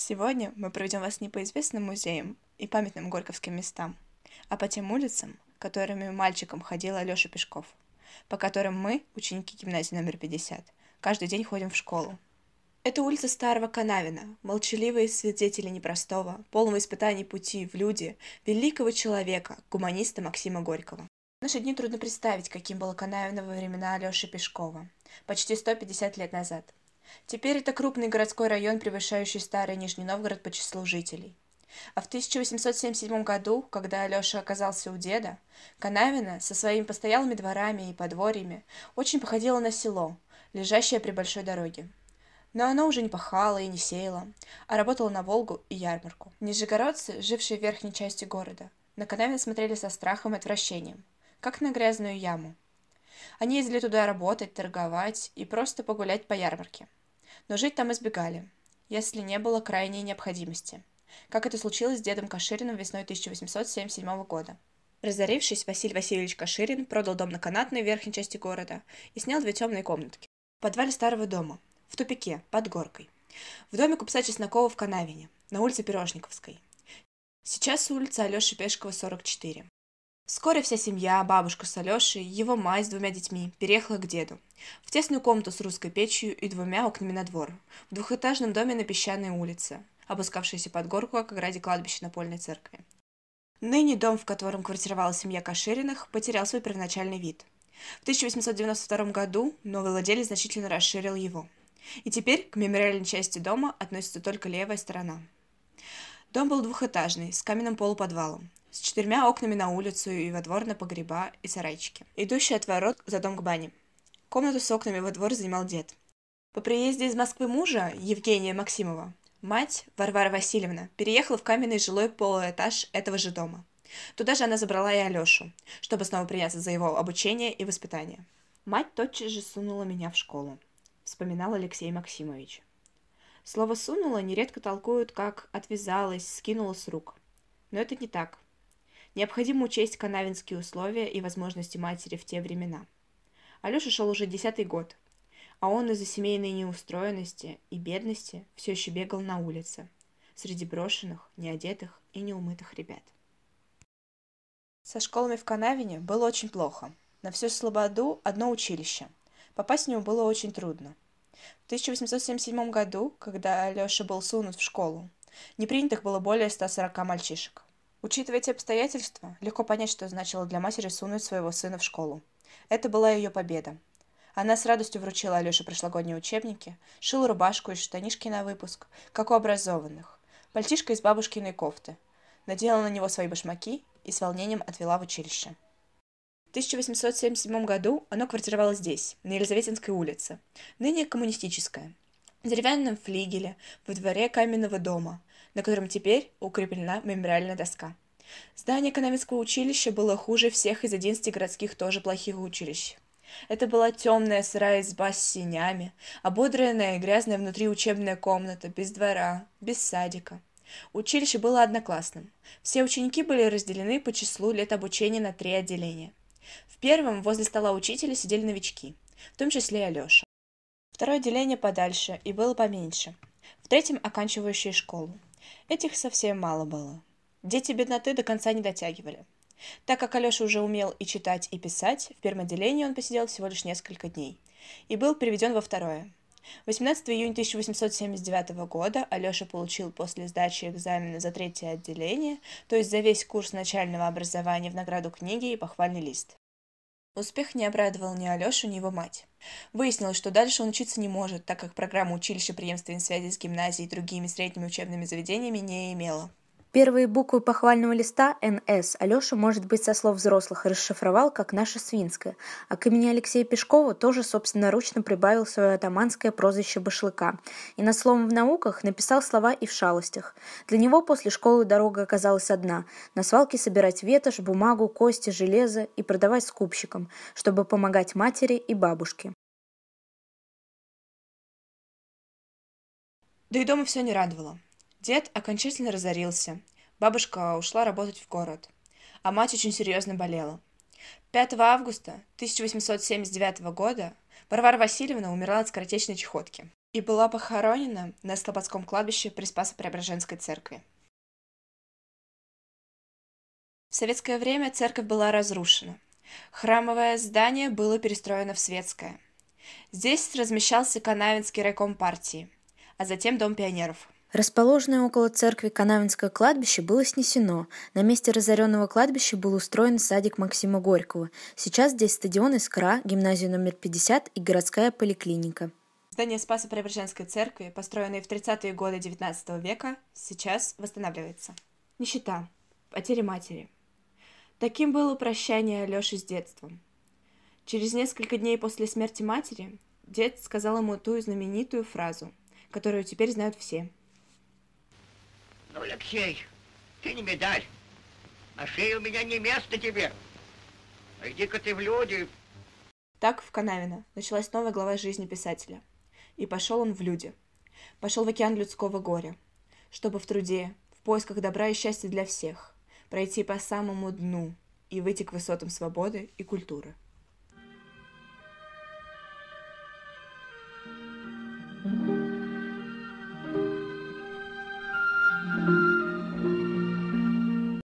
Сегодня мы проведем вас не по известным музеям и памятным горьковским местам, а по тем улицам, которыми мальчиком ходил Алёша Пешков, по которым мы, ученики гимназии номер 50, каждый день ходим в школу. Это улица Старого Канавина, молчаливые свидетели непростого, полного испытаний пути в люди, великого человека, гуманиста Максима Горького. В наши дни трудно представить, каким было Канавина во времена Алёши Пешкова, почти 150 лет назад. Теперь это крупный городской район, превышающий старый Нижний Новгород по числу жителей. А в 1877 году, когда Алеша оказался у деда, Канавина со своими постоялыми дворами и подворьями очень походила на село, лежащее при большой дороге. Но оно уже не пахало и не сеяло, а работало на Волгу и ярмарку. Нижегородцы, жившие в верхней части города, на Канавина смотрели со страхом и отвращением, как на грязную яму. Они ездили туда работать, торговать и просто погулять по ярмарке – но жить там избегали, если не было крайней необходимости, как это случилось с дедом Кашириным весной 1877 года. Разорившись, Василий Васильевич Каширин продал дом на канатной верхней части города и снял две темные комнатки. В подвале старого дома, в тупике, под горкой. В доме купца Чеснокова в Канавине, на улице Пирожниковской. Сейчас улица Алеши Пешкова, 44. Вскоре вся семья, бабушка с Алешей, его мать с двумя детьми переехала к деду. В тесную комнату с русской печью и двумя окнами на двор. В двухэтажном доме на песчаной улице, опускавшейся под горку как ограде кладбища Напольной церкви. Ныне дом, в котором квартировала семья Кашириных, потерял свой первоначальный вид. В 1892 году новый владелец значительно расширил его. И теперь к мемориальной части дома относится только левая сторона – Дом был двухэтажный, с каменным полуподвалом с четырьмя окнами на улицу и во двор на погреба и сарайчики, идущие от ворот за дом к бане. Комнату с окнами во двор занимал дед. По приезде из Москвы мужа, Евгения Максимова, мать, Варвара Васильевна, переехала в каменный жилой полуэтаж этого же дома. Туда же она забрала и Алешу, чтобы снова приняться за его обучение и воспитание. Мать тотчас же сунула меня в школу, вспоминал Алексей Максимович. Слово «сунула» нередко толкуют как «отвязалась», «скинула с рук». Но это не так. Необходимо учесть канавинские условия и возможности матери в те времена. Алёша шел уже десятый год, а он из-за семейной неустроенности и бедности все еще бегал на улице, среди брошенных, неодетых и неумытых ребят. Со школами в Канавине было очень плохо. На всю слободу одно училище. Попасть в него было очень трудно – в 1877 году, когда Алёша был сунут в школу, непринятых было более 140 мальчишек. Учитывая эти обстоятельства, легко понять, что значило для матери сунуть своего сына в школу. Это была ее победа. Она с радостью вручила Алёше прошлогодние учебники, шила рубашку и штанишки на выпуск, как у образованных, мальчишка из бабушкиной кофты, надела на него свои башмаки и с волнением отвела в училище. 1877 году оно квартировало здесь, на Елизаветинской улице, ныне коммунистическое, в деревянном флигеле во дворе каменного дома, на котором теперь укреплена мемориальная доска. Здание экономического училища было хуже всех из 11 городских тоже плохих училищ. Это была темная сырая изба с синями, ободренная и грязная внутри учебная комната, без двора, без садика. Училище было одноклассным. Все ученики были разделены по числу лет обучения на три отделения. В первом возле стола учителя сидели новички, в том числе и Алеша. Второе отделение подальше и было поменьше. В третьем оканчивающие школу. Этих совсем мало было. Дети бедноты до конца не дотягивали. Так как Алеша уже умел и читать, и писать, в первом отделении он посидел всего лишь несколько дней и был переведен во второе. 18 июня 1879 года Алёша получил после сдачи экзамена за третье отделение, то есть за весь курс начального образования в награду книги и похвальный лист. Успех не обрадовал ни Алёшу, ни его мать. Выяснилось, что дальше он учиться не может, так как программа училища преемственной связи с гимназией и другими средними учебными заведениями не имела. Первые буквы похвального листа «НС» Алёша, может быть, со слов взрослых расшифровал как «наша свинская», а к имени Алексея Пешкова тоже собственноручно прибавил свое атаманское прозвище «башлыка» и на словом «в науках» написал слова и в шалостях. Для него после школы дорога оказалась одна – на свалке собирать ветошь, бумагу, кости, железо и продавать скупщикам, чтобы помогать матери и бабушке. Да и дома все не радовало. Дед окончательно разорился. Бабушка ушла работать в город. А мать очень серьезно болела. 5 августа 1879 года Варвара Васильевна умерла от скоротечной чехотки и была похоронена на Слободском кладбище при Спасо-Преображенской церкви. В советское время церковь была разрушена. Храмовое здание было перестроено в светское. Здесь размещался Канавинский райком партии, а затем Дом пионеров – Расположенное около церкви Канавинское кладбище было снесено. На месте разоренного кладбища был устроен садик Максима Горького. Сейчас здесь стадион «Искра», гимназия номер 50 и городская поликлиника. Здание Спаса Преображенской церкви, построенное в 30-е годы XIX века, сейчас восстанавливается. Нищета, потери матери. Таким было прощание Алёши с детством. Через несколько дней после смерти матери дед сказал ему ту знаменитую фразу, которую теперь знают все – Алексей, ты не медаль. На шее у меня не место тебе. Пойди-ка ты в люди. Так в Канавино началась новая глава жизни писателя. И пошел он в люди. Пошел в океан людского горя. Чтобы в труде, в поисках добра и счастья для всех, пройти по самому дну и выйти к высотам свободы и культуры.